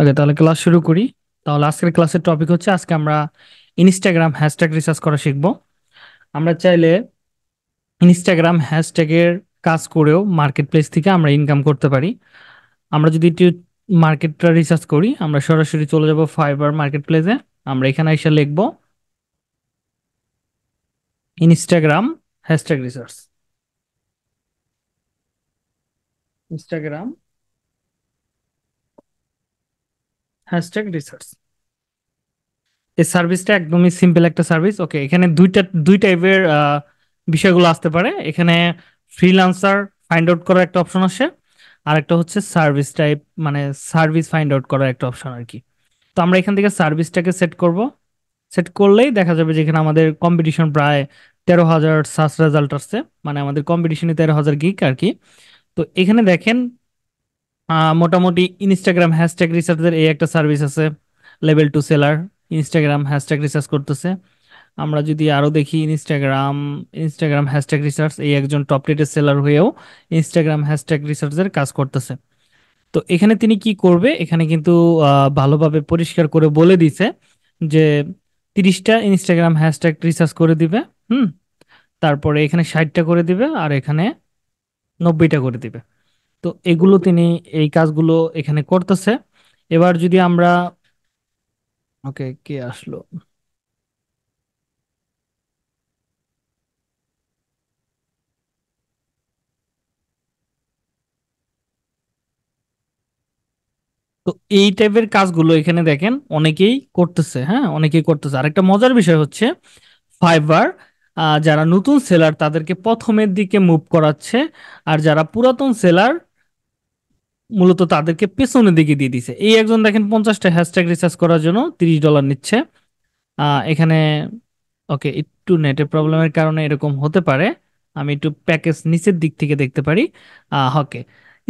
ওকে তাহলে ক্লাস শুরু করি তাহলে আজকের ক্লাসের টপিক হচ্ছে আজকে আমরা ইনস্টাগ্রাম হ্যাশট্যাগ রিসার্চ করা শিখব আমরা চাইলে ইনস্টাগ্রাম হ্যাশট্যাগের কাজ করেও মার্কেট প্লেস থেকে আমরা ইনকাম করতে পারি আমরা যদি একটু মার্কেটটা রিসার্চ করি আমরা সরাসরি চলে যাব ফাইবার মার্কেট প্লেসে আমরা এখানে এসে লিখব Instagram hashtag research Instagram hashtag research এই সার্ভিসটা একদমই সিম্পল একটা সার্ভিস ওকে এখানে দুইটা দুই টাইপের বিষয়গুলো আসতে পারে এখানে ফ্রিলান্সার ফাইন্ড আউট করার একটা অপশন আসে আর একটা হচ্ছে সার্ভিস টাইপ মানে সার্ভিস ফাইন্ড আউট করার একটা অপশন আর কি তো আমরা এখান থেকে সার্ভিসটাকে সেট করব সেট করলেই দেখা যাবে যেখানে আমাদের কম্পিটিশন প্রায় তেরো হাজার সার্চ রেজাল্ট আসছে মানে আমাদের কম্পিটিশনে তেরো হাজার গিক আর কি তো এখানে দেখেন মোটামুটি ইনস্টাগ্রাম হ্যাশট্যাগ রিসার্চের এই একটা সার্ভিস আছে level two seller Instagram hashtag research করতেছে আমরা যদি আরও দেখি ইনস্টাগ্রাম ইনস্টাগ্রাম হ্যাশট্যাগ রিসার্চ এই একজন টপ রেটের সেলার হয়েও ইনস্টাগ্রাম হ্যাশট্যাগ রিসার্চের কাজ করতেছে তো এখানে তিনি কি করবে এখানে কিন্তু ভালোভাবে পরিষ্কার করে বলে দিছে যে তিরিশটা ইনস্টাগ্রাম হ্যাশট্যাগ রিসার্চ করে দিবে হুম তারপরে এখানে ষাটটা করে দিবে আর এখানে নব্বইটা করে দিবে তো এগুলো তিনি এই কাজগুলো এখানে করতেছে এবার যদি আমরা ওকে কে আসলো তো এই টাইপের কাজগুলো এখানে দেখেন অনেকেই করতেছে হ্যাঁ অনেকেই করতেছে আর একটা মজার বিষয় হচ্ছে ফাইবার যারা নতুন সেলার তাদেরকে প্রথমের দিকে মুভ করাচ্ছে আর যারা পুরাতন সেলার মূলত তাদেরকে পেছনে দিকে দিয়ে দিছে এই একজন দেখেন পঞ্চাশটা হ্যাশট্যাগ রিসার্চ করার জন্য তিরিশ ডলার নিচ্ছে এখানে ওকে একটু নেটের প্রবলেমের কারণে এরকম হতে পারে আমি একটু প্যাকেজ নিচের দিক থেকে দেখতে পারি হকে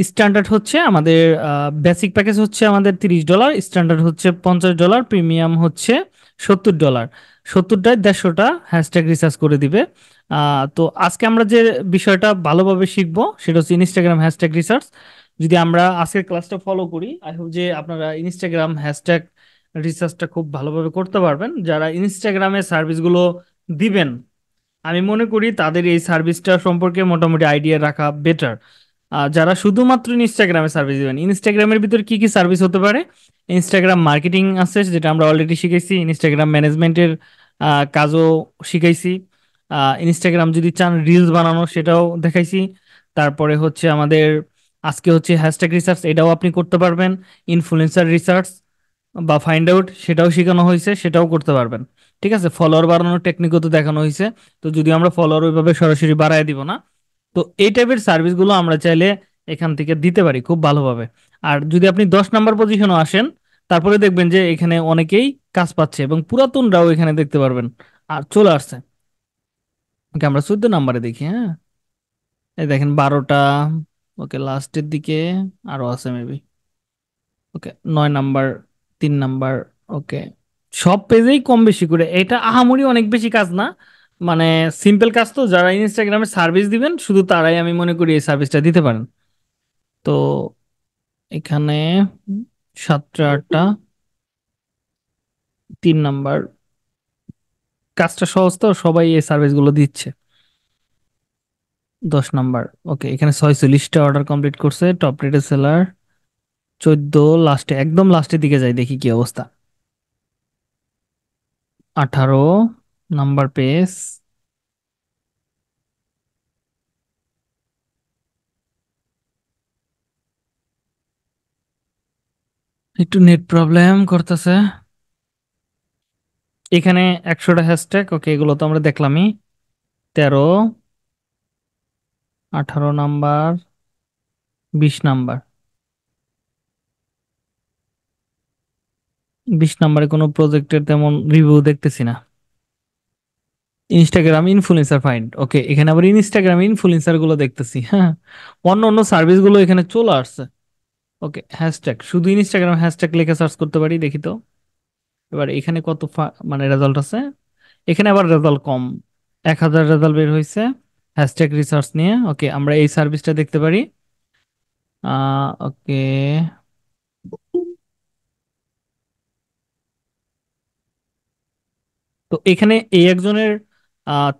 স্ট্যান্ডার্ড হচ্ছে আমাদের বেসিক প্যাকেজ হচ্ছে আমাদের তিরিশ ডলার স্ট্যান্ডার্ড হচ্ছে পঞ্চাশ ডলার প্রিমিয়াম হচ্ছে সত্তর ডলার সত্তরটায় দেড়শোটা হ্যাশট্যাগ রিসার্চ করে দিবে তো আজকে আমরা যে বিষয়টা ভালোভাবে শিখবো সেটা হচ্ছে ইনস্টাগ্রাম হ্যাশট্যাগ রিসার্চ যদি আমরা আজকের ক্লাসটা ফলো করি আই হোপ যে আপনারা ইনস্টাগ্রাম হ্যাশট্যাগ রিসার্চটা খুব ভালোভাবে করতে পারবেন যারা ইনস্টাগ্রামে সার্ভিসগুলো দিবেন আমি মনে করি তাদের এই সার্ভিসটা সম্পর্কে মোটামুটি আইডিয়া রাখা বেটার যারা শুধুমাত্র ইনস্টাগ্রামে সার্ভিস দেবেন ইনস্টাগ্রামের ভিতর কি কি সার্ভিস হতে পারে ইনস্টাগ্রাম মার্কেটিং আছে যেটা আমরা অলরেডি শিখেছি ইনস্টাগ্রাম ম্যানেজমেন্টের কাজও শিখাইছি ইনস্টাগ্রাম যদি চান রিলস বানানো সেটাও দেখাইছি তারপরে হচ্ছে আমাদের আজকে হচ্ছে হ্যাশট্যাগ রিসার্চ এটাও আপনি করতে পারবেন ইনফ্লুয়েন্সার রিসার্চ বা ফাইন্ড আউট সেটাও শেখানো হয়েছে সেটাও করতে পারবেন ঠিক আছে ফলোয়ার বাড়ানোর টেকনিকও তো দেখানো হয়েছে তো যদি আমরা ফলোয়ার ওইভাবে সরাসরি বাড়ায় দিব না তো এই টাইপের সার্ভিসগুলো আমরা চাইলে এখান থেকে দিতে পারি খুব ভালোভাবে আর যদি আপনি দশ নাম্বার পজিশনও আসেন তারপরে দেখবেন যে এখানে অনেকেই কাজ পাচ্ছে এবং পুরাতনরাও এখানে দেখতে পারবেন আর চলে আসছে আমরা চোদ্দ নাম্বারে দেখি হ্যাঁ এই দেখেন বারোটা ওকে লাস্টের দিকে আরো আছে মেবি ওকে নয় নাম্বার তিন নাম্বার ওকে সব পেজেই কম বেশি করে এটা আহামরি অনেক বেশি কাজ না মানে সিম্পল কাজ তো যারা ইনস্টাগ্রামে সার্ভিস দিবেন শুধু তারাই আমি মনে করি এই সার্ভিসটা দিতে পারেন তো এখানে সাতটা আটটা তিন নাম্বার কাজটা সহজ তো সবাই এই সার্ভিসগুলো দিচ্ছে দশ নাম্বার ওকে এখানে ছয় চল্লিশটা অর্ডার কমপ্লিট করছে টপ রেটে সেলার চোদ্দ লাস্টে একদম লাস্টের দিকে যাই দেখি কি অবস্থা আঠারো নাম্বার পেস একটু নেট প্রবলেম করতেছে এখানে একশোটা হ্যাশট্যাগ ওকে এগুলো তো আমরা দেখলামই তেরো আঠারো নাম্বার বিশ নাম্বার বিশ নাম্বারে কোনো প্রজেক্টের তেমন রিভিউ দেখতেছি না ইনস্টাগ্রাম ইনফ্লুয়েন্সার ফাইন্ড ওকে এখানে আবার ইনস্টাগ্রাম ইনফ্লুয়েন্সার গুলো দেখতেছি হ্যাঁ, হ্যাঁ। অন্য অন্য সার্ভিস গুলো এখানে চলে আসছে ওকে হ্যাশট্যাগ শুধু ইনস্টাগ্রাম হ্যাশট্যাগ লিখে সার্চ করতে পারি দেখি তো এবার এখানে কত মানে রেজাল্ট আছে এখানে আবার রেজাল্ট কম এক হাজার রেজাল্ট বের হয়েছে হ্যাশট্যাগ রিসার্চ নিয়ে ওকে আমরা এই সার্ভিসটা দেখতে পারি ওকে তো এখানে এই একজনের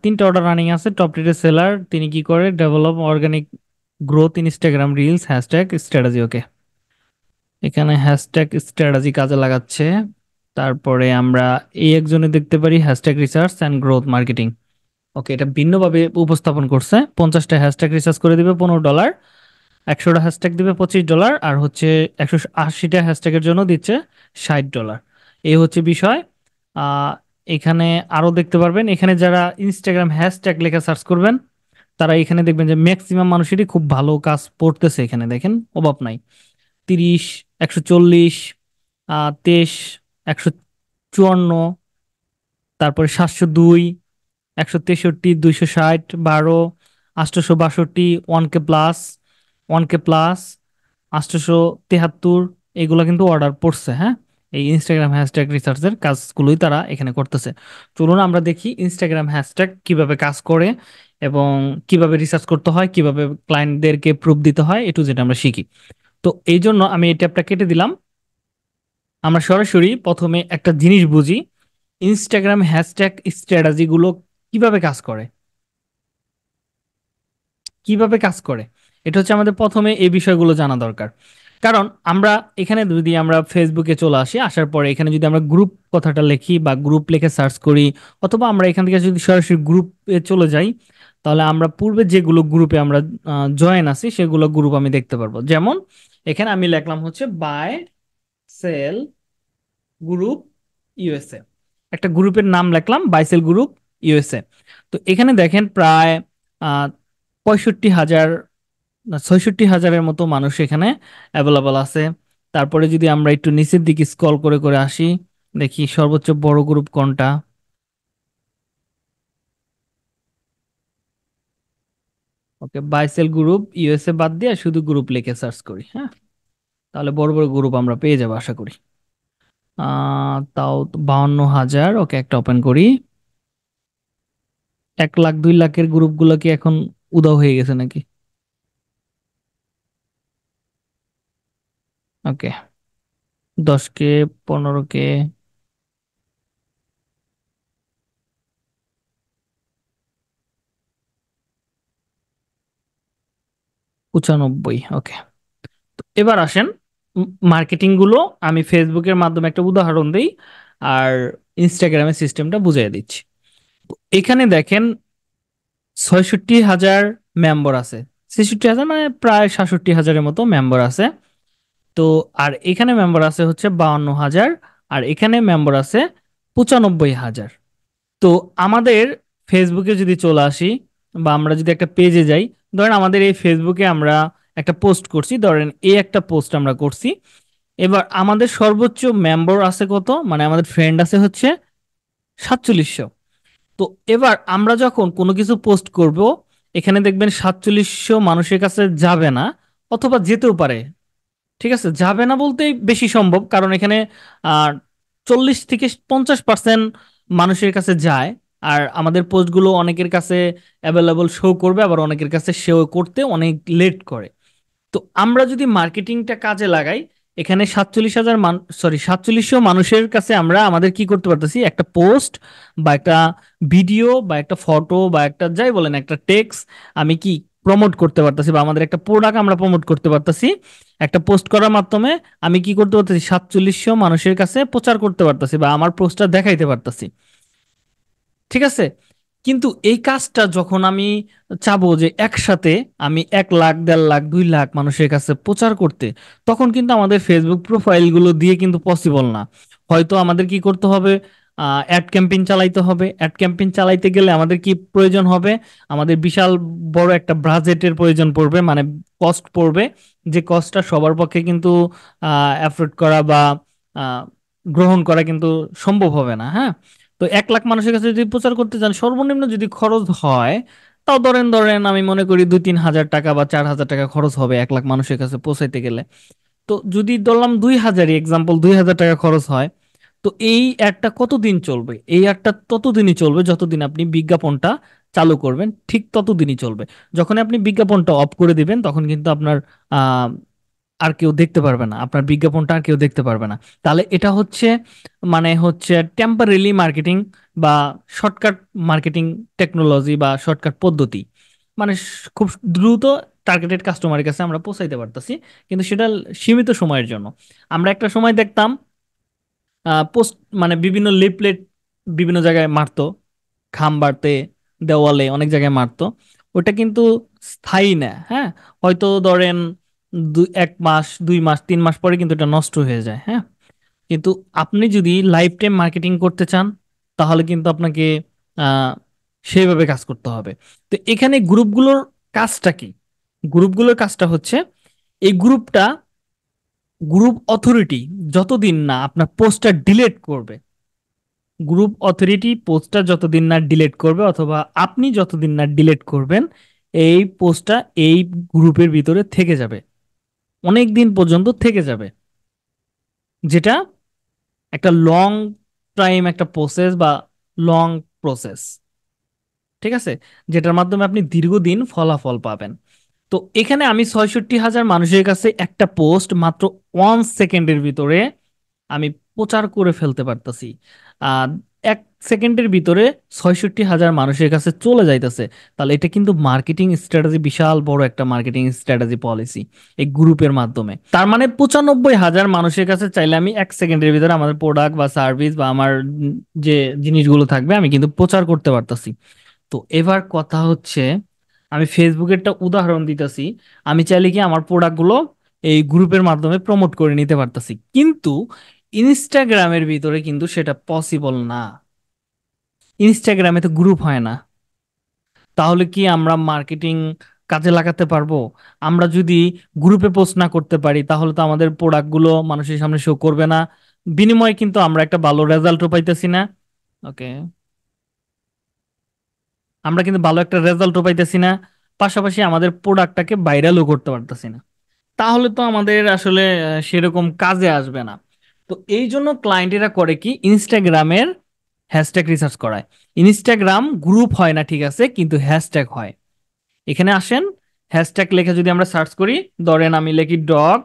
তিনটা অর্ডার রানিং আছে টপ রেটেড সেলার তিনি কি করে develop organic growth Instagram reels hashtag strategy okay এখানে হ্যাশট্যাগ স্ট্র্যাটাজি কাজে লাগাচ্ছে তারপরে আমরা এই একজনে দেখতে পারি hashtag research and growth marketing okay এটা ভিন্নভাবে উপস্থাপন করছে পঞ্চাশটা হ্যাশট্যাগ রিচার্জ করে দিবে পনেরো ডলার একশোটা হ্যাশট্যাগ দিবে পঁচিশ ডলার আর হচ্ছে একশো আশিটা হ্যাশট্যাগের জন্য দিচ্ছে ষাট ডলার এই হচ্ছে বিষয় এখানে আরও দেখতে পারবেন এখানে যারা ইনস্টাগ্রাম হ্যাশট্যাগ লেখা সার্চ করবেন তারা এখানে দেখবেন যে ম্যাক্সিমাম মানুষেরই খুব ভালো কাজ পড়তেছে এখানে দেখেন অভাব নাই তিরিশ একশো চল্লিশ তেইশ একশো চুয়ান্ন তারপরে সাতশো দুই একশো তেষট্টি দুইশো ষাট বারো আষ্টশো বাষট্টি one K plus one K plus আষ্টশো তেহাত্তর এগুলো কিন্তু অর্ডার পড়ছে হ্যাঁ এই ইনস্টাগ্রাম হ্যাশট্যাগ রিসার্চের কাজগুলোই তারা এখানে করতেছে চলুন আমরা দেখি ইনস্টাগ্রাম হ্যাশট্যাগ কিভাবে কাজ করে এবং কিভাবে রিসার্চ করতে হয় কিভাবে ক্লায়েন্টদেরকে প্রুফ দিতে হয় এটু যেটা আমরা শিখি তো এই জন্য আমি এই ট্যাপটা কেটে দিলাম আমরা সরাসরি প্রথমে একটা জিনিস বুঝি ইনস্টাগ্রাম হ্যাশট্যাগ স্ট্র্যাটাজিগুলো কিভাবে কাজ করে কিভাবে কাজ করে এটা হচ্ছে আমাদের প্রথমে এই বিষয়গুলো জানা দরকার কারণ আমরা এখানে যদি আমরা ফেসবুকে চলে আসি আসার পরে এখানে যদি আমরা গ্রুপ কথাটা লিখি বা গ্রুপ লিখে সার্চ করি অথবা আমরা এখান থেকে যদি সরাসরি গ্রুপে চলে যাই তাহলে আমরা পূর্বে যেগুলো গ্রুপে আমরা জয়েন আছি সেগুলো গ্রুপ আমি দেখতে পারবো যেমন এখানে আমি লিখলাম হচ্ছে বাই সেল গ্রুপ ইউএসএ একটা গ্রুপের নাম লিখলাম বাইসেল গ্রুপ ইউএসএ তো এখানে দেখেন প্রায় পঁয়ষট্টি হাজার ছয়ষট্টি হাজারের মতো মানুষ এখানে অ্যাভেলেবল আছে তারপরে যদি আমরা একটু নিচের দিকে স্কল করে করে আসি দেখি সর্বোচ্চ বড় গ্রুপ কোনটা ওকে বাইসেল গ্রুপ ইউএসএ বাদ দিয়ে শুধু গ্রুপ লিখে সার্চ করি হ্যাঁ তাহলে বড় বড় গ্রুপ আমরা পেয়ে যাবো আশা করি তাও বাহান্ন হাজার ওকে একটা ওপেন করি এক লাখ দুই লাখের গ্রুপগুলো কি এখন উদাও হয়ে গেছে নাকি ওকে দশ কে পনেরো কে পঁচানব্বই ওকে এবার আসেন মার্কেটিং গুলো আমি ফেসবুকের মাধ্যমে একটা উদাহরণ দিই আর ইনস্টাগ্রামের সিস্টেমটা বুঝিয়ে দিচ্ছি এখানে দেখেন ছয়ষট্টি হাজার মেম্বার আছে ছেষট্টি হাজার মানে প্রায় সাতষট্টি হাজারের মতো মেম্বার আছে তো আর এখানে মেম্বার আছে হচ্ছে বাউন্ন হাজার আর এখানে মেম্বার আছে পঁচানব্বই হাজার তো আমাদের ফেসবুকে যদি চলে আসি বা আমরা যদি একটা পেজে যাই ধরেন আমাদের এই ফেসবুকে আমরা একটা পোস্ট করছি ধরেন এই একটা পোস্ট আমরা করছি এবার আমাদের সর্বোচ্চ মেম্বার আছে কত মানে আমাদের ফ্রেন্ড আছে হচ্ছে সাতচল্লিশশো তো এবার আমরা যখন কোনো কিছু পোস্ট করব এখানে দেখবেন সাতচল্লিশশো মানুষের কাছে যাবে না অথবা যেতেও পারে ঠিক আছে যাবে না বলতেই বেশি সম্ভব কারণ এখানে চল্লিশ থেকে পঞ্চাশ পার্সেন্ট মানুষের কাছে যায় আর আমাদের পোস্টগুলো অনেকের কাছে অ্যাভেলেবল শো করবে আবার অনেকের কাছে শো করতে অনেক লেট করে তো আমরা যদি মার্কেটিংটা কাজে লাগাই এখানে সাতচল্লিশ হাজার সরি সাতচল্লিশশো মানুষের কাছে আমরা আমাদের কি করতে পারতেছি একটা পোস্ট বা একটা ভিডিও বা একটা ফটো বা একটা যাই বলেন একটা টেক্স আমি কি প্রমোট করতে পারতেছি বা আমাদের একটা প্রোডাক্ট আমরা প্রমোট করতে পারতেছি একটা পোস্ট করার মাধ্যমে আমি কি করতে পারতেছি সাতচল্লিশশো মানুষের কাছে প্রচার করতে পারতেছি বা আমার পোস্টটা দেখাইতে পারতেছি ঠিক আছে কিন্তু এই কাজটা যখন আমি চাবো যে একসাথে আমি এক লাখ দেড় লাখ দুই লাখ মানুষের কাছে প্রচার করতে তখন কিন্তু আমাদের ফেসবুক প্রোফাইলগুলো দিয়ে কিন্তু পসিবল না হয়তো আমাদের কি করতে হবে অ্যাড ক্যাম্পেইন চালাইতে হবে অ্যাড ক্যাম্পেইন চালাইতে গেলে আমাদের কি প্রয়োজন হবে আমাদের বিশাল বড় একটা বাজেটের প্রয়োজন পড়বে মানে কস্ট পড়বে যে কস্টটা সবার পক্ষে কিন্তু অ্যাফোর্ড করা বা গ্রহণ করা কিন্তু সম্ভব হবে না হ্যাঁ তো এক লাখ মানুষের কাছে যদি প্রচার করতে চান সর্বনিম্ন যদি খরচ হয় তাও ধরেন ধরেন আমি মনে করি দুই তিন হাজার টাকা বা চার হাজার টাকা খরচ হবে এক লাখ মানুষের কাছে পৌঁছাইতে গেলে তো যদি ধরলাম দুই হাজারই এক্সাম্পল দুই হাজার টাকা খরচ হয় তো এই অ্যাডটা কতদিন চলবে এই অ্যাডটা ততদিনই চলবে যতদিন আপনি বিজ্ঞাপনটা চালু করবেন ঠিক ততদিনই চলবে যখন আপনি বিজ্ঞাপনটা অফ করে দিবেন তখন কিন্তু আপনার আর কেউ দেখতে পারবে না আপনার বিজ্ঞাপনটা আর কেউ দেখতে পারবে না তাহলে এটা হচ্ছে মানে হচ্ছে টেম্পারেলি মার্কেটিং বা শর্টকাট মার্কেটিং টেকনোলজি বা শর্টকাট পদ্ধতি মানে খুব দ্রুত টার্গেটেড কাস্টমারের কাছে আমরা পৌঁছাইতে পারতেছি কিন্তু সেটা সীমিত সময়ের জন্য আমরা একটা সময় দেখতাম পোস্ট মানে বিভিন্ন লিপলেট বিভিন্ন জায়গায় মারতো বাড়তে দেওয়ালে অনেক জায়গায় মারতো ওটা কিন্তু স্থায়ী না হ্যাঁ হয়তো ধরেন এক মাস দুই মাস তিন মাস পরে কিন্তু এটা নষ্ট হয়ে যায় হ্যাঁ কিন্তু আপনি যদি লাইফ টাইম মার্কেটিং করতে চান তাহলে কিন্তু আপনাকে সেইভাবে কাজ করতে হবে তো এখানে গ্রুপগুলোর কাজটা কি গ্রুপগুলোর কাজটা হচ্ছে এই গ্রুপটা গ্রুপ অথরিটি যতদিন না আপনার পোস্টটা ডিলেট করবে গ্রুপ অথরিটি পোস্টটা যতদিন না ডিলেট করবে অথবা আপনি যতদিন না ডিলেট করবেন এই পোস্টটা এই গ্রুপের ভিতরে থেকে যাবে অনেক দিন পর্যন্ত থেকে যাবে যেটা একটা লং টাইম একটা প্রসেস বা লং প্রসেস ঠিক আছে যেটার মাধ্যমে আপনি দীর্ঘদিন ফলাফল পাবেন তো এখানে আমি ছয়ষট্টি হাজার মানুষের কাছে একটা পোস্ট মাত্র ওয়ান সেকেন্ডের ভিতরে আমি প্রচার করে ফেলতে পারতাছি সেকেন্ডের ভিতরে ছয়ষট্টি হাজার মানুষের কাছে চলে যাইতেছে তাহলে এটা কিন্তু মার্কেটিং স্ট্র্যাটেজি বিশাল বড় একটা মার্কেটিং স্ট্র্যাটেজি পলিসি এই গ্রুপের মাধ্যমে তার মানে পঁচানব্বই হাজার মানুষের কাছে চাইলে আমি এক সেকেন্ডের ভিতরে আমাদের প্রোডাক্ট বা সার্ভিস বা আমার যে জিনিসগুলো থাকবে আমি কিন্তু প্রচার করতে পারতাছি তো এবার কথা হচ্ছে আমি ফেসবুকেরটা উদাহরণ দিতেছি আমি চাইলে কি আমার প্রোডাক্টগুলো এই গ্রুপের মাধ্যমে প্রমোট করে নিতে পারতাছি কিন্তু ইনস্টাগ্রামের ভিতরে কিন্তু সেটা পসিবল না ইনস্টাগ্রামে তো গ্রুপ হয় না তাহলে কি আমরা মার্কেটিং কাজে লাগাতে পারবো আমরা যদি গ্রুপে পোস্ট না করতে পারি তাহলে তো আমাদের প্রোডাক্টগুলো মানুষের সামনে শো করবে না বিনিময়ে কিন্তু আমরা একটা ভালো রেজাল্টও পাইতেছি না ওকে আমরা কিন্তু ভালো একটা রেজাল্টও পাইতেছি না পাশাপাশি আমাদের প্রোডাক্টটাকে ভাইরালও করতে পারতেছি না তাহলে তো আমাদের আসলে সেরকম কাজে আসবে না তো এই জন্য ক্লায়েন্টেরা করে কি ইনস্টাগ্রামের হ্যাশট্যাগ রিসার্চ করায় ইনস্টাগ্রাম গ্রুপ হয় না ঠিক আছে কিন্তু হ্যাশট্যাগ হয় এখানে আসেন হ্যাশট্যাগ লেখে যদি আমরা সার্চ করি ধরেন আমি লেখি ডগ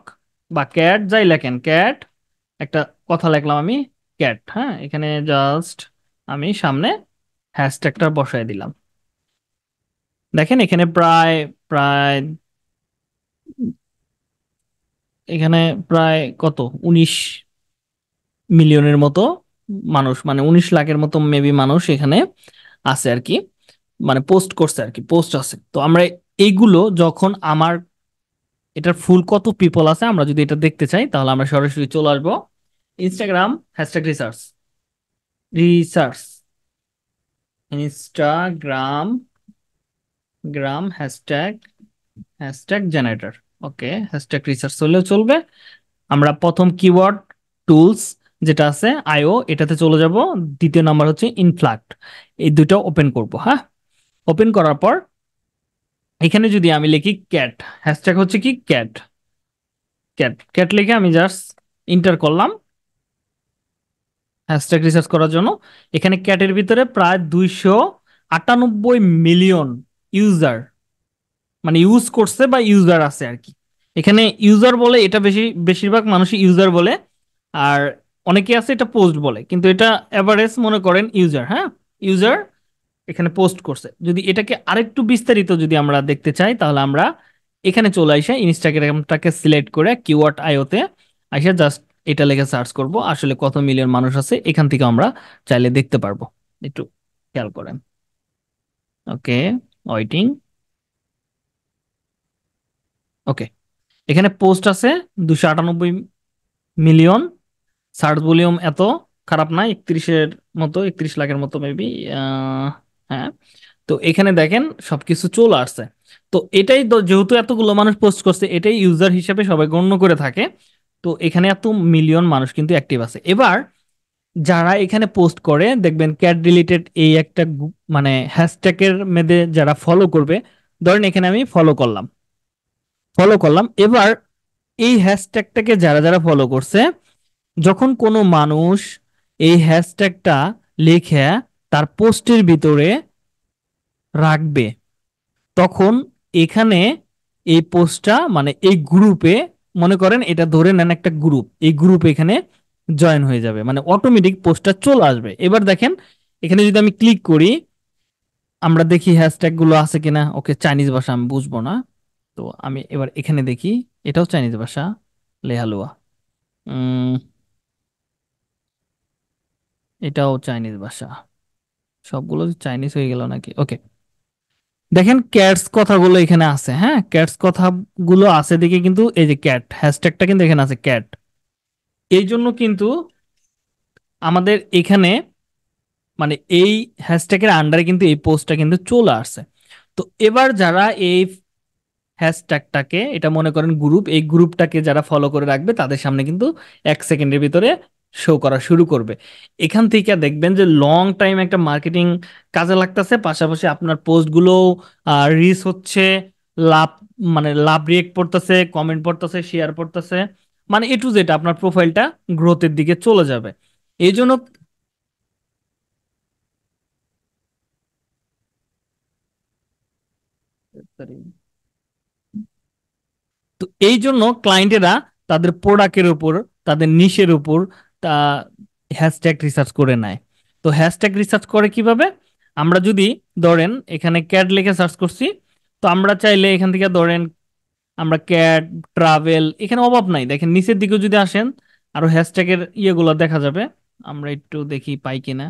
বা ক্যাট যাই লেখেন ক্যাট একটা কথা লেখলাম আমি ক্যাট হ্যাঁ এখানে জাস্ট আমি সামনে হ্যাশট্যাগটা বসায় দিলাম দেখেন এখানে প্রায় প্রায় এখানে প্রায় কত উনিশ মিলিয়নের মতো মানুষ মানে উনিশ লাখের মতো মেবি মানুষ এখানে আছে আর কি মানে পোস্ট করছে আর কি পোস্ট আছে তো আমরা এইগুলো যখন আমার এটার ফুল কত পিপল আছে আমরা যদি এটা দেখতে চাই তাহলে আমরা সরাসরি চলে আসবো Instagram hashtag research research Instagram gram hashtag hashtag generator okay hashtag research হলেও চলবে আমরা প্রথম কিওয়ার্ড টুলস যেটা আছে আইও এটাতে চলে যাব দ্বিতীয় নাম্বার হচ্ছে ইনফ্লাক্ট এই দুটো ওপেন করব হ্যাঁ ওপেন করার পর এখানে যদি আমি লিখি ক্যাট হ্যাশট্যাগ হচ্ছে কি ক্যাট ক্যাট ক্যাট লিখে আমি জাস্ট ইন্টার করলাম হ্যাশট্যাগ রিসার্চ করার জন্য এখানে ক্যাটের ভিতরে প্রায় দুইশো আটানব্বই মিলিয়ন ইউজার মানে ইউজ করছে বা ইউজার আছে আর কি এখানে ইউজার বলে এটা বেশি বেশিরভাগ মানুষই ইউজার বলে আর অনেকে আছে এটা পোস্ট বলে কিন্তু এটা অ্যাভারেজ মনে করেন ইউজার হ্যাঁ ইউজার এখানে পোস্ট করছে যদি এটাকে আরেকটু বিস্তারিত যদি আমরা দেখতে চাই তাহলে আমরা এখানে চলে আসে ইনস্টাগ্রামটাকে সিলেক্ট করে কিওয়ার্ড আইওতে আসে জাস্ট এটা লেখা সার্চ করব আসলে কত মিলিয়ন মানুষ আছে এখান থেকে আমরা চাইলে দেখতে পারবো একটু খেয়াল করেন ওকে ওয়েটিং ওকে এখানে পোস্ট আছে দুশো আটানব্বই মিলিয়ন সার্চ ভলিউম এত খারাপ না একত্রিশের মতো একত্রিশ লাখের মতো মেবি হ্যাঁ তো এখানে দেখেন সবকিছু চলে আসছে তো এটাই যেহেতু এতগুলো মানুষ পোস্ট করছে এটাই ইউজার হিসেবে সবাই গণ্য করে থাকে তো এখানে এত মিলিয়ন মানুষ কিন্তু অ্যাক্টিভ আছে এবার যারা এখানে পোস্ট করে দেখবেন ক্যাট রিলেটেড এই একটা মানে হ্যাশট্যাগের মেদে যারা ফলো করবে ধরেন এখানে আমি ফলো করলাম ফলো করলাম এবার এই হ্যাশট্যাগটাকে যারা যারা ফলো করছে যখন কোনো মানুষ এই হ্যাশট্যাগটা লিখে তার পোস্টের ভিতরে রাখবে তখন এখানে এই পোস্টটা মানে এই গ্রুপে মনে করেন এটা ধরে নেন একটা গ্রুপ এই গ্রুপ এখানে জয়েন হয়ে যাবে মানে অটোমেটিক পোস্টটা চলে আসবে এবার দেখেন এখানে যদি আমি ক্লিক করি আমরা দেখি হ্যাশট্যাগুলো আছে কিনা ওকে চাইনিজ ভাষা আমি বুঝবো না তো আমি এবার এখানে দেখি এটাও চাইনিজ ভাষা লেহালুয়া এটাও চাইনিজ ভাষা সবগুলো চাইনিজ হয়ে গেল নাকি ওকে দেখেন ক্যাটস কথাগুলো এখানে আছে হ্যাঁ ক্যাটস কথাগুলো আছে দেখে কিন্তু এই যে ক্যাট হ্যাশট্যাগটা কিন্তু এখানে আছে ক্যাট এই জন্য কিন্তু আমাদের এখানে মানে এই হ্যাশট্যাগের আন্ডারে কিন্তু এই পোস্টটা কিন্তু চলে আসছে তো এবার যারা এই হ্যাশট্যাগটাকে এটা মনে করেন গ্রুপ এই গ্রুপটাকে যারা ফলো করে রাখবে তাদের সামনে কিন্তু এক সেকেন্ডের ভিতরে শো করা শুরু করবে এখান থেকে দেখবেন যে লং টাইম একটা মার্কেটিং কাজে লাগতেছে পাশাপাশি আপনার পোস্টগুলো রিস হচ্ছে লাভ মানে লাভ রিয়েক্ট পড়তেছে কমেন্ট পড়তেছে শেয়ার পড়তেছে মানে এ টু জেড আপনার প্রোফাইলটা গ্রোথের দিকে চলে যাবে এই জন্য তো এই জন্য ক্লায়েন্টেরা তাদের প্রোডাক্টের উপর তাদের নিশের উপর তা হ্যাশট্যাগ রিসার্চ করে নেয় তো হ্যাশট্যাগ রিসার্চ করে কিভাবে আমরা যদি ধরেন এখানে ক্যাট লিখে সার্চ করছি তো আমরা চাইলে এখান থেকে ধরেন আমরা ক্যাট ট্রাভেল এখানে অভাব নাই দেখেন নিচের দিকে যদি আসেন আরও হ্যাশট্যাগের ইয়েগুলো দেখা যাবে আমরা একটু দেখি পাই কিনা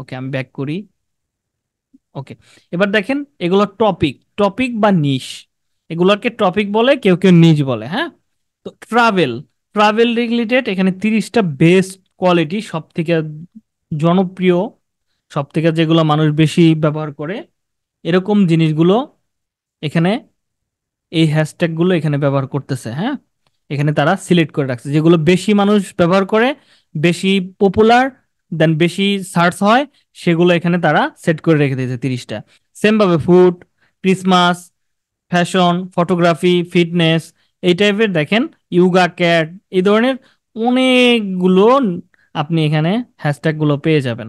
ওকে আমি ব্যাক করি ওকে এবার দেখেন এগুলো টপিক টপিক বা নিশ এগুলোকে টপিক বলে কেউ কেউ নিজ বলে হ্যাঁ তো ট্রাভেল ট্রাভেল রিলেটেড এখানে তিরিশটা বেস্ট কোয়ালিটি সব থেকে জনপ্রিয় সব থেকে যেগুলো মানুষ বেশি ব্যবহার করে এরকম জিনিসগুলো এখানে এই হ্যাশট্যাগুলো এখানে ব্যবহার করতেছে হ্যাঁ এখানে তারা সিলেক্ট করে রাখছে যেগুলো বেশি মানুষ ব্যবহার করে বেশি পপুলার দেন বেশি সার্চ হয় সেগুলো এখানে তারা সেট করে রেখে দিয়েছে তিরিশটা সেমভাবে food Christmas fashion photography fitness এই টাইপের দেখেন ইউগা ক্যাট এই ধরনের অনেকগুলো আপনি এখানে হ্যাশট্যাগুলো পেয়ে যাবেন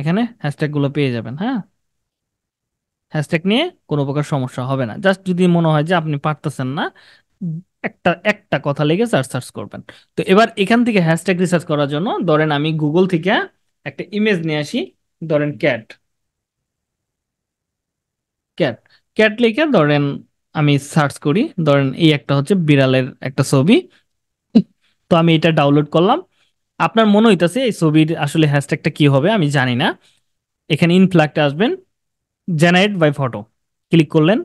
এখানে হ্যাশট্যাগুলো পেয়ে যাবেন হ্যাঁ হ্যাশট্যাগ নিয়ে কোনো প্রকার সমস্যা হবে না জাস্ট যদি মনে হয় যে আপনি পারতেছেন না একটা একটা কথা লেগে সার্চ সার্চ করবেন তো এবার এখান থেকে হ্যাশট্যাগ রিসার্চ করার জন্য ধরেন আমি গুগল থেকে একটা ইমেজ নিয়ে আসি ধরেন ক্যাট ক্যাট ক্যাট লিখে ধরেন আমি সার্চ করি ধরেন এই একটা হচ্ছে বিড়ালের একটা ছবি তো আমি এটা ডাউনলোড করলাম আপনার মনে হইতেছে এই ছবির আসলে হ্যাশট্যাগটা কি হবে আমি জানি না এখানে ইনফ্ল্যাগটা আসবেন জেনারেট বাই ফটো ক্লিক করলেন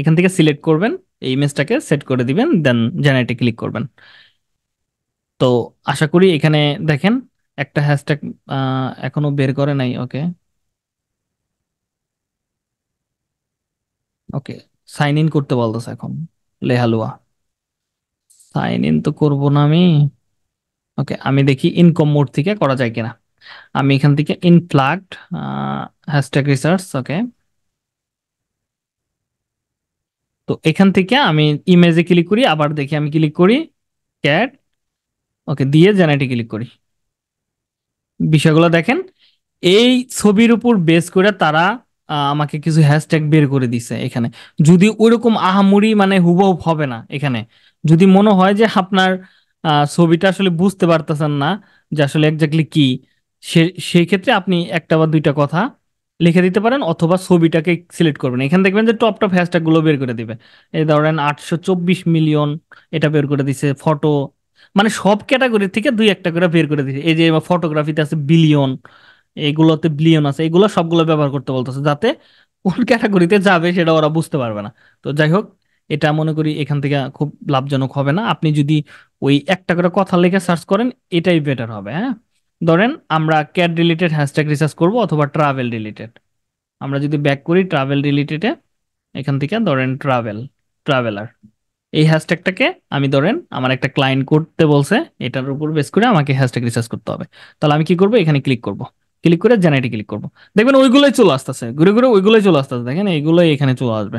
এখান থেকে সিলেক্ট করবেন এই ইমেজটাকে সেট করে দিবেন দেন জেনারেটে ক্লিক করবেন তো আশা করি এখানে দেখেন একটা হ্যাশট্যাগ এখনো বের করে নাই ওকে ওকে সাইন ইন করতে বলতেছে এখন লেহালুয়া সাইন ইন তো করব না আমি ওকে আমি দেখি ইনকম মোড থেকে করা যায় কিনা আমি এখান থেকে ইনপ্লাগড হ্যাশট্যাগ রিসার্চ ওকে তো এখান থেকে আমি ইমেজে ক্লিক করি আবার দেখি আমি ক্লিক করি ক্যাট ওকে দিয়ে জেনারেটে ক্লিক করি বিষয়গুলো দেখেন এই ছবির উপর বেস করে তারা আমাকে কিছু হ্যাশট্যাগ বের করে দিছে এখানে যদি ওইরকম আহামুড়ি মানে হুবহু হবে না এখানে যদি মনে হয় যে আপনার ছবিটা আসলে বুঝতে পারতেছেন না যে আসলে একজাক্টলি কি সেই ক্ষেত্রে আপনি একটা বা দুইটা কথা লিখে দিতে পারেন অথবা ছবিটাকে সিলেক্ট করবেন এখানে দেখবেন যে টপ টপ হ্যাশট্যাগগুলো বের করে দিবে এই ধরেন আটশো চব্বিশ মিলিয়ন এটা বের করে দিছে ফটো মানে সব ক্যাটাগরি থেকে দুই একটা করে বের করে দিছে এই যে ফটোগ্রাফিতে আছে বিলিয়ন এগুলোতে ব্লিয়ন আছে এগুলো সবগুলো ব্যবহার করতে বলতেছে যাতে কোন ক্যাটাগরিতে যাবে সেটা ওরা বুঝতে পারবে না তো যাই হোক এটা মনে করি এখান থেকে খুব লাভজনক হবে না আপনি যদি ওই একটা করে কথা লেখা সার্চ করেন এটাই বেটার হবে হ্যাঁ ধরেন আমরা ক্যাট রিলেটেড হ্যাশট্যাগ রিসার্চ করব অথবা ট্রাভেল রিলেটেড আমরা যদি ব্যাক করি ট্রাভেল রিলেটেডে এখান থেকে ধরেন ট্রাভেল ট্রাভেলার এই হ্যাশট্যাগটাকে আমি ধরেন আমার একটা ক্লায়েন্ট করতে বলছে এটার উপর বেস করে আমাকে হ্যাশট্যাগ রিসার্চ করতে হবে তাহলে আমি কি করব এখানে ক্লিক করবো ক্লিক করে জেনারেটে ক্লিক করবো দেখবেন ওইগুলোই চলে আসতেছে ঘুরে ঘুরে ওইগুলোই চলে আসতেছে দেখেন এইগুলোই এখানে চলে আসবে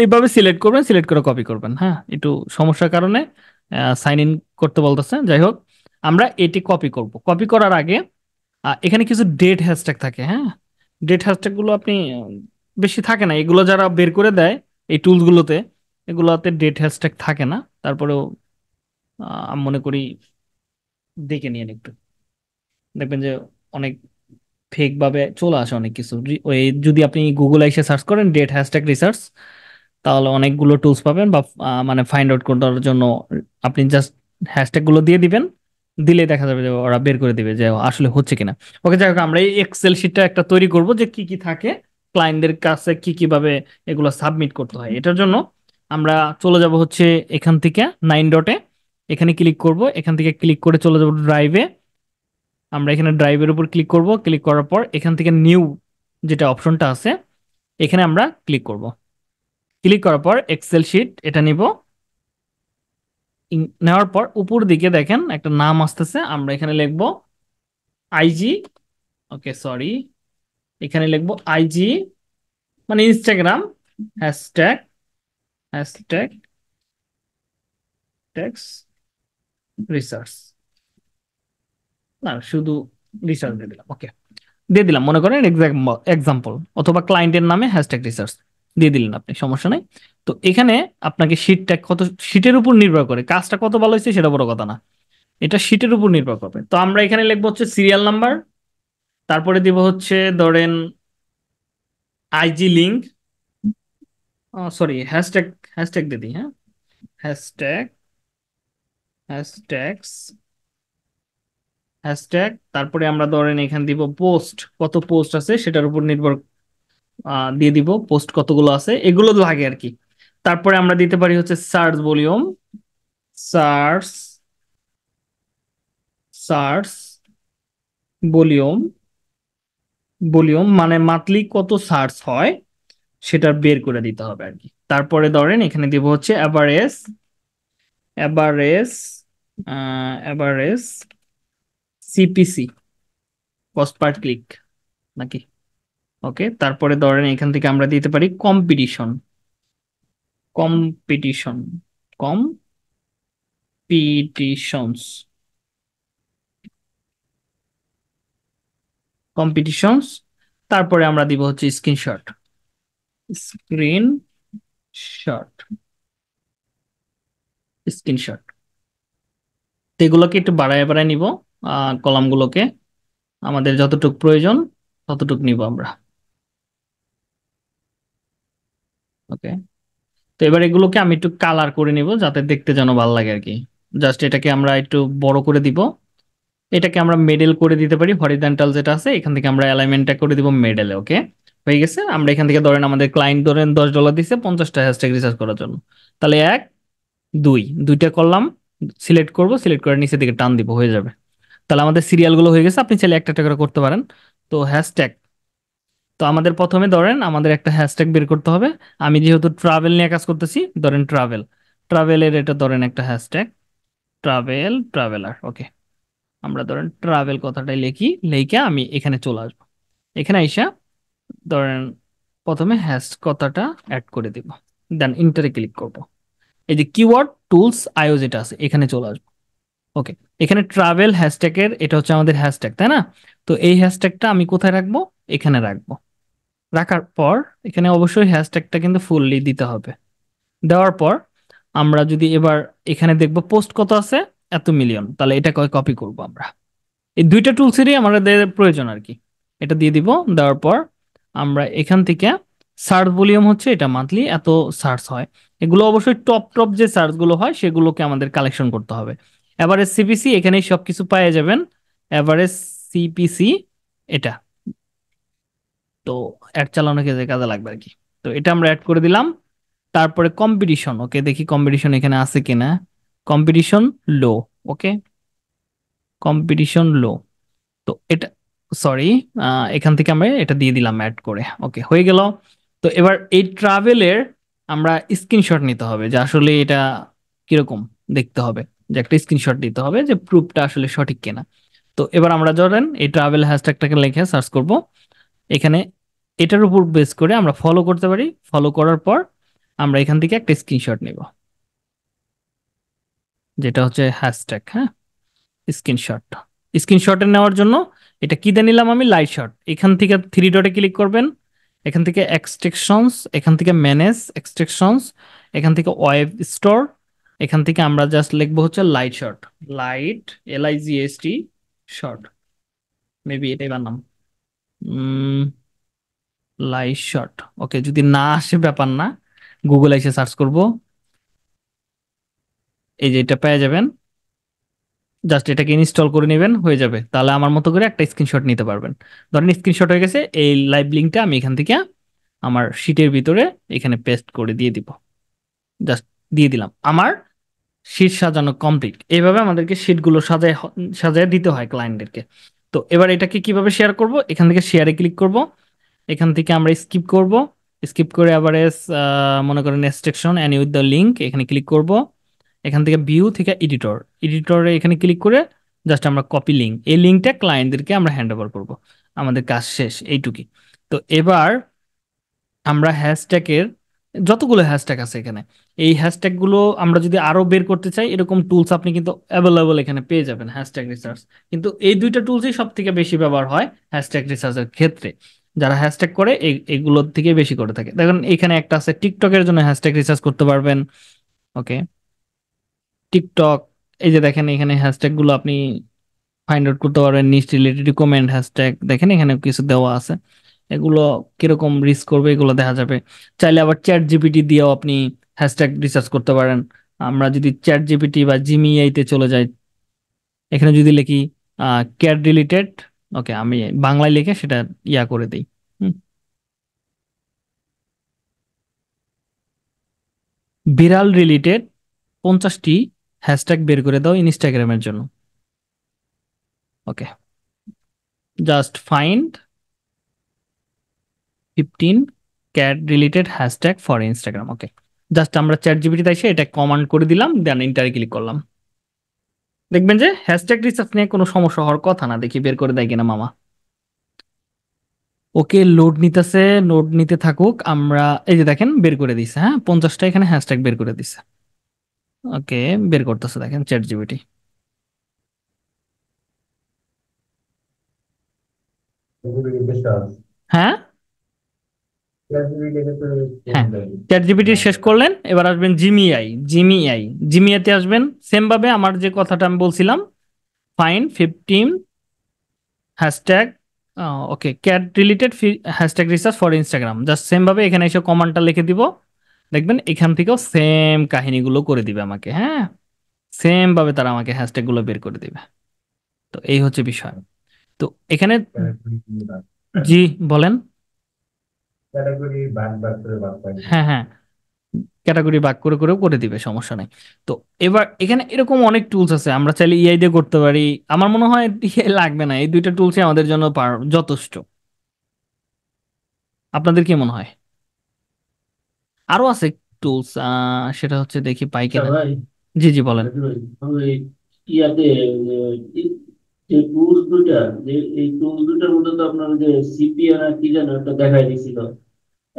এইভাবে সিলেক্ট করবেন সিলেক্ট করে কপি করবেন হ্যাঁ একটু সমস্যার কারণে সাইন ইন করতে বলতেছে যাই হোক আমরা এটি কপি করব কপি করার আগে এখানে কিছু ডেট হ্যাশট্যাগ থাকে হ্যাঁ ডেট গুলো আপনি বেশি থাকে না এগুলো যারা বের করে দেয় এই টুলসগুলোতে এগুলোতে ডেট হ্যাশট্যাগ থাকে না তারপরেও আমি মনে করি দেখে নিন একটু দেখবেন যে অনেক ফেক ভাবে চলে আসে অনেক কিছু ওই যদি আপনি গুগলে এসে সার্চ করেন ডেট হ্যাশট্যাগ রিসার্চ তাহলে অনেকগুলো টুলস পাবেন বা মানে ফাইন্ড আউট করার জন্য আপনি জাস্ট হ্যাশট্যাগ গুলো দিয়ে দিবেন দিলে দেখা যাবে যে ওরা বের করে দিবে যে আসলে হচ্ছে কিনা ওকে যাই হোক আমরা এই এক্সেল শিটটা একটা তৈরি করব যে কি কি থাকে ক্লায়েন্টদের কাছে কি কিভাবে এগুলো সাবমিট করতে হয় এটার জন্য আমরা চলে যাব হচ্ছে এখান থেকে নাইন ডটে এখানে ক্লিক করব এখান থেকে ক্লিক করে চলে যাব ড্রাইভে আমরা এখানে ড্রাইভের উপর ক্লিক করব ক্লিক করার পর এখান থেকে নিউ যেটা অপশনটা আছে এখানে আমরা ক্লিক করব ক্লিক করার পর এক্সেল শিট এটা নিব নেওয়ার পর উপর দিকে দেখেন একটা নাম আসতেছে আমরা এখানে লিখব আইজি ওকে সরি এখানে লিখব আইজি মানে ইনস্টাগ্রাম হ্যাশট্যাগ হ্যাশট্যাগ টেক্স রিসার্চ না শুধু রিসার্চ দিয়ে দিলাম ওকে দিয়ে দিলাম মনে করেন এক্সাম্পল অথবা ক্লায়েন্টের নামে হ্যাশট্যাগ রিসার্চ দিয়ে দিলেন আপনি সমস্যা নাই তো এখানে আপনাকে শিটটা কত শিটের উপর নির্ভর করে কাজটা কত ভালো হয়েছে সেটা বড় কথা না এটা শিটের উপর নির্ভর করবে তো আমরা এখানে লিখবো হচ্ছে সিরিয়াল নাম্বার তারপরে দিব হচ্ছে ধরেন IG link sorry hashtag hashtag দিয়ে দিই হ্যাঁ হ্যাশট্যাগ হ্যাশট্যাগস হ্যাশট্যাগ তারপরে আমরা ধরেন এখানে দিব পোস্ট কত পোস্ট আছে সেটার উপর নির্ভর দিয়ে দিব পোস্ট কতগুলো আছে এগুলো লাগে আর কি তারপরে আমরা দিতে পারি হচ্ছে search volume search search volume volume মানে মান্থলি কত সার্চ হয় সেটা বের করে দিতে হবে আর কি তারপরে ধরেন এখানে দিব হচ্ছে average average average CPC cost per click নাকি ওকে তারপরে ধরেন এখান থেকে আমরা দিতে পারি competition competition competitions competitions তারপরে আমরা দিব হচ্ছে স্ক্রিনশট স্ক্রিন শট স্ক্রিনশট এগুলোকে একটু বাড়ায় বাড়ায় নিব কলামগুলোকে আমাদের যতটুক প্রয়োজন ততটুক নিব আমরা ওকে তো এবার এগুলোকে আমি একটু কালার করে নিব যাতে দেখতে যেন ভালো লাগে আর কি জাস্ট এটাকে আমরা একটু বড় করে দিব এটাকে আমরা মেডেল করে দিতে পারি হরিজন্টাল যেটা আছে এখান থেকে আমরা অ্যালাইনমেন্টটা করে দিব মেডেলে ওকে হয়ে গেছে আমরা এখান থেকে ধরেন আমাদের ক্লায়েন্ট ধরেন দশ ডলার দিচ্ছে পঞ্চাশটা হ্যাশট্যাগ রিচার্জ করার জন্য তাহলে এক দুই দুইটা করলাম সিলেক্ট করব সিলেক্ট করে নিচে দিকে টান দিব হয়ে যাবে তাহলে আমাদের সিরিয়ালগুলো হয়ে গেছে আপনি চাইলে একটা একটা করে করতে পারেন তো হ্যাশট্যাগ তো আমাদের প্রথমে ধরেন আমাদের একটা হ্যাশট্যাগ বের করতে হবে আমি যেহেতু ট্রাভেল নিয়ে কাজ করতেছি ধরেন ট্রাভেল ট্রাভেলের এটা ধরেন একটা হ্যাশট্যাগ ট্রাভেল ট্রাভেলার ওকে আমরা ধরেন ট্রাভেল কথাটাই লিখি লিখে আমি এখানে চলে আসবো এখানে আইসা ধরেন প্রথমে হ্যাশ কথাটা অ্যাড করে দিব দেন ইন্টারে ক্লিক করব এই যে কিওয়ার্ড টুলস আইও যেটা আছে এখানে চলে আসবো ওকে এখানে ট্রাভেল হ্যাশট্যাগের এটা হচ্ছে আমাদের হ্যাশট্যাগ তাই না তো এই হ্যাশট্যাগটা আমি কোথায় রাখবো এখানে রাখবো রাখার পর এখানে অবশ্যই হ্যাশট্যাগটা কিন্তু ফুললি দিতে হবে দেওয়ার পর আমরা যদি এবার এখানে দেখব পোস্ট কত আছে এত মিলিয়ন তাহলে এটা কয় কপি করব আমরা এই দুইটা টুলসেরই আমাদের প্রয়োজন আর কি এটা দিয়ে দিব দেওয়ার পর আমরা এখান থেকে সার্চ ভলিউম হচ্ছে এটা মান্থলি এত সার্চ হয় এগুলো অবশ্যই টপ টপ যে সার্চগুলো হয় সেগুলোকে আমাদের কালেকশন করতে হবে এভারেস্ট সিপিসি এখানেই সবকিছু কিছু পাওয়া যাবেন এভারেস্ট সিপিসি এটা তো অ্যাড চালানো ক্ষেত্রে কাজে লাগবে আর কি তো এটা আমরা অ্যাড করে দিলাম তারপরে কম্পিটিশন ওকে দেখি কম্পিটিশন এখানে আছে কিনা কম্পিটিশন লো ওকে কম্পিটিশন লো তো এটা সরি এখান থেকে আমরা এটা দিয়ে দিলাম অ্যাড করে ওকে হয়ে গেল তো এবার এই ট্রাভেলের আমরা স্ক্রিনশট নিতে হবে যে আসলে এটা কিরকম দেখতে হবে যে একটা স্ক্রিনশট দিতে হবে যে প্রুফটা আসলে সঠিক কিনা তো এবার আমরা ধরেন এই ট্রাভেল হ্যাশট্যাগটাকে লিখে সার্চ করব এখানে এটার উপর বেস করে আমরা ফলো করতে পারি ফলো করার পর আমরা এখান থেকে একটা স্ক্রিনশট নেব যেটা হচ্ছে হ্যাশট্যাগ হ্যাঁ স্ক্রিনশট স্ক্রিনশটে নেওয়ার জন্য এটা কি দিয়ে নিলাম আমি লাইট শট এখান থেকে থ্রি ডটে ক্লিক করবেন এখান থেকে এক্সট্রেকশনস এখান থেকে ম্যানেজ এক্সট্রেকশনস এখান থেকে ওয়েব স্টোর এখান থেকে আমরা জাস্ট লিখবো হচ্ছে light short light L I G S T short maybe এটাই বানাম লাইট শর্ট ওকে যদি না আসে ব্যাপার না গুগল এসে সার্চ করব এই যে এটা পেয়ে যাবেন জাস্ট এটাকে ইনস্টল করে নেবেন হয়ে যাবে তাহলে আমার মতো করে একটা স্ক্রিনশট নিতে পারবেন ধরেন স্ক্রিনশট হয়ে গেছে এই লাইভ লিঙ্কটা আমি এখান থেকে আমার শিটের ভিতরে এখানে পেস্ট করে দিয়ে দিব জাস্ট দিয়ে দিলাম আমার শীট সাজানো কমপ্লিট এইভাবে আমাদেরকে শীটগুলো সাজায় সাজায় দিতে হয় ক্লায়েন্টদেরকে তো এবার এটাকে কিভাবে শেয়ার করব এখান থেকে শেয়ারে ক্লিক করব এখান থেকে আমরা স্কিপ করব স্কিপ করে আবার মনে করেন extraction any with the link এখানে ক্লিক করব এখান থেকে ভিউ থেকে এডিটর এডিটরে এখানে ক্লিক করে জাস্ট আমরা কপি লিঙ্ক এই লিঙ্কটা ক্লায়েন্টদেরকে আমরা হ্যান্ড ওভার করবো আমাদের কাজ শেষ এইটুকি তো এবার আমরা হ্যাশট্যাগের যতগুলো হ্যাশট্যাগ আছে এখানে এই হ্যাশট্যাগগুলো আমরা যদি আরো বের করতে চাই এরকম টুলস আপনি কিন্তু অ্যাভেলেবল এখানে পেয়ে যাবেন হ্যাশট্যাগ রিসার্চ কিন্তু এই দুইটা টুলসই সব থেকে বেশি ব্যবহার হয় হ্যাশট্যাগ রিসার্চের ক্ষেত্রে যারা হ্যাশট্যাগ করে এগুলোর থেকে বেশি করে থাকে দেখুন এখানে একটা আছে টিকটকের জন্য হ্যাশট্যাগ রিসার্চ করতে পারবেন ওকে টিকটক এই যে দেখেন এখানে হ্যাশট্যাগগুলো আপনি ফাইন্ড আউট করতে পারবেন নিচ রিলেটেড কমেন্ট হ্যাশট্যাগ দেখেন এখানে কিছু দেওয়া আছে এগুলো কিরকম রিস্ক করবে এগুলো দেখা যাবে চাইলে আবার চ্যাট জিপিটি দিয়েও আপনি হ্যাশট্যাগ রিসার্চ করতে পারেন আমরা যদি চ্যাট জিপিটি বা জিমিআইতে চলে যাই এখানে যদি লিখি ক্যাট রিলেটেড ওকে আমি বাংলায় লিখে সেটা ইয়া করে দিই বিড়াল রিলেটেড পঞ্চাশটি হ্যাশট্যাগ বের করে দাও ইনস্টাগ্রামের জন্য okay just find fifteen cat related hashtag for Instagram okay just আমরা চ্যাট জিবিটি এসে এটা কমান্ড করে দিলাম দেন ইন্টারে ক্লিক করলাম দেখবেন যে হ্যাশট্যাগ রিসার্চ নিয়ে কোনো সমস্যা হওয়ার কথা না দেখি বের করে দেয় কিনা মামা ওকে লোড নিতেছে লোড নিতে থাকুক আমরা এই যে দেখেন বের করে দিছে হ্যাঁ পঞ্চাশটা এখানে হ্যাশট্যাগ বের করে দিছে ওকে বের করতেছে দেখেন চ্যাট জিবিটি হ্যাঁ চ্যাট শেষ করলেন এবার আসবেন জিমিআই জিমিআই আসবেন সেম ভাবে আমার যে কথাটা আমি বলছিলাম fine fifteen hashtag okay cat related hashtag research for Instagram just same ভাবে এখানে এসে কমান্ডটা লিখে দিব দেখবেন এখান থেকেও সেম কাহিনীগুলো করে দিবে আমাকে হ্যাঁ সেম ভাবে তারা আমাকে হ্যাশট্যাগগুলো বের করে দিবে তো এই হচ্ছে বিষয় তো এখানে হ্যাঁ, হ্যাঁ, হ্যাঁ। জি বলেন ক্যাটাগরি ভাগ ভাগ করে ভাগ করে হ্যাঁ হ্যাঁ ক্যাটাগরি ভাগ করে করেও করে দিবে সমস্যা নাই তো এবার এখানে এরকম অনেক টুলস আছে আমরা চাইলে ইআই e দিয়ে করতে পারি আমার মনে হয় লাগবে না এই দুইটা টুলসই আমাদের জন্য যথেষ্ট আপনাদের কি মনে হয় আরো আছে টুলস সেটা হচ্ছে দেখি পাই কিনা জি জি বলেন এই টুলস দুটা যে এই টুলস দুটার মধ্যে তো আপনার যে সিপিআর আর কি জানো একটা দেখাই দিছিল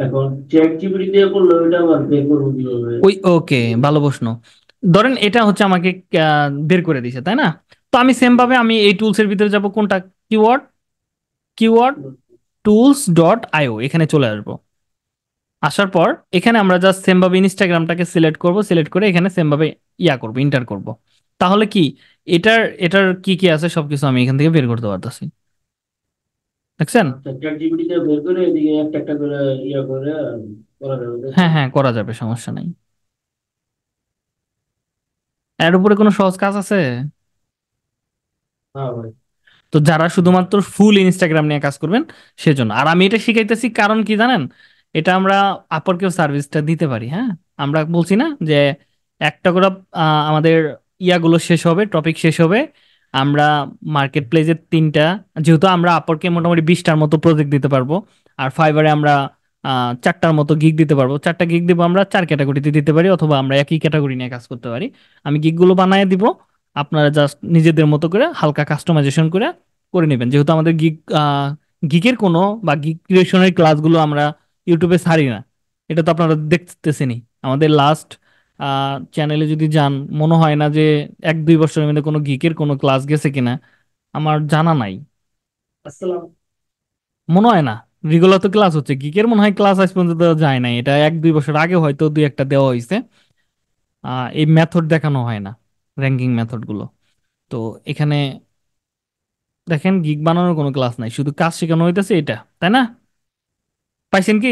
এখন চ্যাট জিপিটি দিয়ে করলে ওইটা আবার বের করব কিভাবে ওই ওকে ভালো প্রশ্ন ধরেন এটা হচ্ছে আমাকে বের করে দিছে তাই না তো আমি সেম ভাবে আমি এই টুলস এর ভিতরে যাব কোনটা keyword keyword tools dot IO এখানে চলে আসব আসার পর এখানে আমরা জাস্ট সেম ভাবে ইনস্টাগ্রামটাকে সিলেক্ট করব সিলেক্ট করে এখানে সেম ভাবে ইয়া করব ইন্টার করব তাহলে কি এটার এটার কি কি আছে সবকিছু আমি এখান থেকে বের করতে পারতাছি দেখছেন আচ্ছা, ইয়ে হ্যাঁ হ্যাঁ করা যাবে সমস্যা নাই এর উপরে কোনো সহজ কাজ আছে হ্যাঁ, তো যারা শুধুমাত্র ফুল ইনস্টাগ্রাম নিয়ে কাজ করবেন সেজন্য আর আমি এটা শিখাইতেছি কারণ কি জানেন এটা আমরা আপরকেও সার্ভিসটা দিতে পারি হ্যাঁ আমরা বলছি না যে একটা করে আমাদের ইয়াগুলো শেষ হবে টপিক শেষ হবে আমরা মার্কেট প্লেসের তিনটা যেহেতু আমরা আপরকে মোটামুটি বিশটার মতো প্রজেক্ট দিতে পারবো আর ফাইবারে আমরা চারটার মতো গিগ দিতে পারবো চারটা গিগ দিব আমরা চার ক্যাটাগরিতে দিতে পারি অথবা আমরা একই ক্যাটাগরি নিয়ে কাজ করতে পারি আমি গিগগুলো বানিয়ে দিব আপনারা জাস্ট নিজেদের মতো করে হালকা কাস্টমাইজেশন করে করে নেবেন যেহেতু আমাদের গিগ গিকের কোনো বা গিগ ক্রিয়েশনের ক্লাসগুলো আমরা ইউটিউবে ছাড়ি না এটা তো আপনারা দেখতেছেনি আমাদের লাস্ট চ্যানেলে যদি যান মনে হয় না যে এক দুই বছরের মধ্যে কোনো গিকের কোনো ক্লাস গেছে কিনা আমার জানা নাই মনে হয় না রেগুলার তো ক্লাস হচ্ছে গিকের মনে হয় ক্লাস আজ পর্যন্ত যায় নাই এটা এক দুই বছর আগে হয়তো দুই একটা দেওয়া হয়েছে এই মেথড দেখানো হয় না র্যাঙ্কিং মেথড গুলো তো এখানে দেখেন গিক বানানোর কোনো ক্লাস নাই শুধু কাজ শেখানো হইতেছে এটা তাই না পাইছেন কি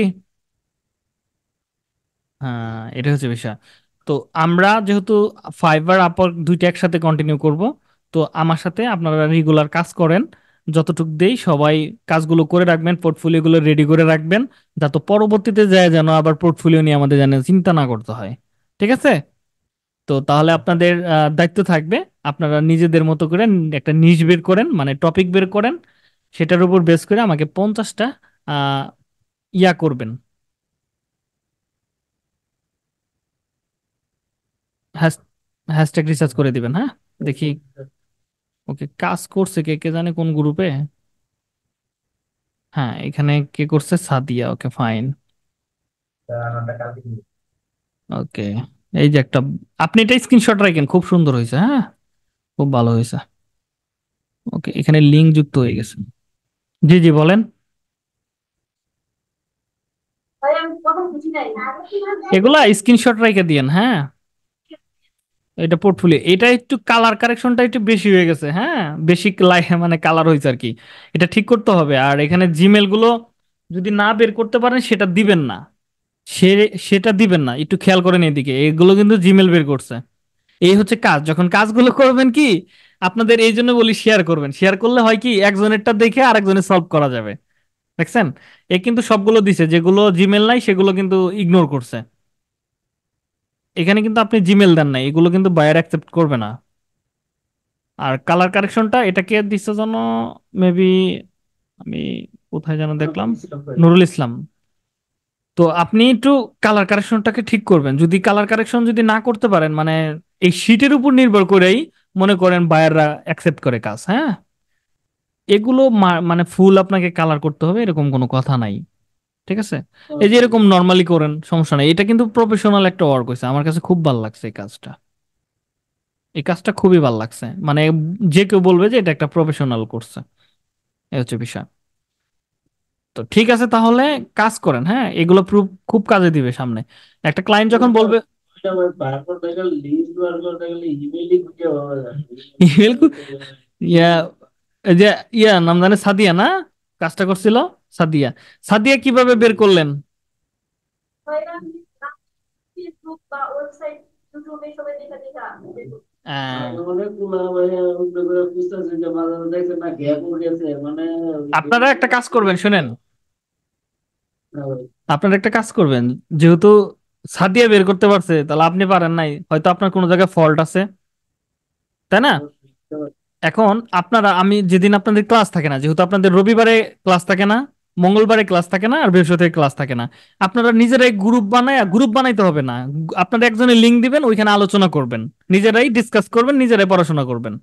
হ্যাঁ এটা হচ্ছে বিষয় তো আমরা যেহেতু ফাইবার আপ দুইটা একসাথে কন্টিনিউ করব তো আমার সাথে আপনারা রেগুলার কাজ করেন যতটুক দেই সবাই কাজগুলো করে রাখবেন পোর্টফোলিওগুলো রেডি করে রাখবেন যাতে পরবর্তীতে যায় যেন আবার পোর্টফোলিও নিয়ে আমাদের যেন চিন্তা না করতে হয় ঠিক আছে তো তাহলে আপনাদের দায়িত্ব থাকবে আপনারা নিজেদের মতো করে একটা নিউজ বের করেন মানে টপিক বের করেন সেটার উপর বেস করে আমাকে পঞ্চাশটা ইয়া করবেন হ্যাশট্যাগ রিসার্চ করে দিবেন হ্যাঁ দেখি ওকে কাজ করছে কে কে জানে কোন গ্রুপে হ্যাঁ এখানে কে করছে সাদিয়া ওকে ফাইন ওকে এই যে একটা আপনি এটা স্ক্রিনশট রাখেন খুব সুন্দর হয়েছে হ্যাঁ খুব ভালো হয়েছে ওকে এখানে লিঙ্ক যুক্ত হয়ে গেছে জি জি বলেন এগুলা স্ক্রিনশট রেখে দিয়েন হ্যাঁ এটা পোর্টফোলিও এটা একটু কালার কারেকশনটা একটু বেশি হয়ে গেছে হ্যাঁ বেশি মানে কালার হয়েছে আর কি এটা ঠিক করতে হবে আর এখানে জিমেল গুলো যদি না বের করতে পারেন সেটা দিবেন না সে সেটা দিবেন না একটু খেয়াল করেন এদিকে এগুলো কিন্তু জিমেল বের করছে এই হচ্ছে কাজ যখন কাজগুলো করবেন কি আপনাদের এই জন্য বলি শেয়ার করবেন শেয়ার করলে হয় কি একজনেরটা দেখে আরেকজনের সলভ করা যাবে দেখছেন এ কিন্তু সবগুলো দিছে যেগুলো জিমেল নাই সেগুলো কিন্তু ইগনোর করছে এখানে কিন্তু আপনি জিমেল দেন না এগুলো কিন্তু বায়ার অ্যাকসেপ্ট করবে না আর কালার কারেকশনটা এটাকে দিচ্ছে যেন মেবি আমি কোথায় যেন দেখলাম নুরুল ইসলাম তো আপনি একটু কালার কারেকশনটাকে ঠিক করবেন যদি কালার কারেকশন যদি না করতে পারেন মানে এই শিটের উপর নির্ভর করেই মনে করেন বায়াররা অ্যাকসেপ্ট করে কাজ হ্যাঁ এগুলো মানে ফুল আপনাকে কালার করতে হবে এরকম কোনো কথা নাই ঠিক আছে এই যে এরকম নর্মালি করেন সমস্যা নাই এটা কিন্তু প্রফেশনাল একটা ওয়ার্ক হয়েছে আমার কাছে খুব ভালো লাগছে এই কাজটা এই কাজটা খুবই ভাল লাগছে মানে যে কেউ বলবে যে এটা একটা প্রফেশনাল করছে এ হচ্ছে বিষয় তো ঠিক আছে তাহলে কাজ করেন হ্যাঁ এগুলো প্রুফ খুব কাজে দিবে সামনে একটা ক্লায়েন্ট যখন বলবে ইমেল ইয়া ইয়া নাম জানে সাদিয়া না কাজটা করছিল সাদিয়া সাদিয়া কিভাবে বের করলেন হ্যাঁ। আপনারা একটা কাজ করবেন শুনেন হ্যাঁ। আপনারা একটা কাজ করবেন যেহেতু সাদিয়া বের করতে পারছে তাহলে আপনি পারেন নাই হয়তো আপনার কোনো জায়গায় ফল্ট আছে তাই না এখন আপনারা আমি যেদিন আপনাদের ক্লাস থাকে না যেহেতু আপনাদের রবিবারে ক্লাস থাকে না মঙ্গলবারে ক্লাস থাকে না আর বৃহস্পতিবার ক্লাস থাকে না আপনারা নিজেরাই গ্রুপ বানায় গ্রুপ বানাইতে হবে না আপনারা একজনের লিঙ্ক দিবেন ওইখানে আলোচনা করবেন নিজেরাই ডিসকাস করবেন নিজেরাই পড়াশোনা করবেন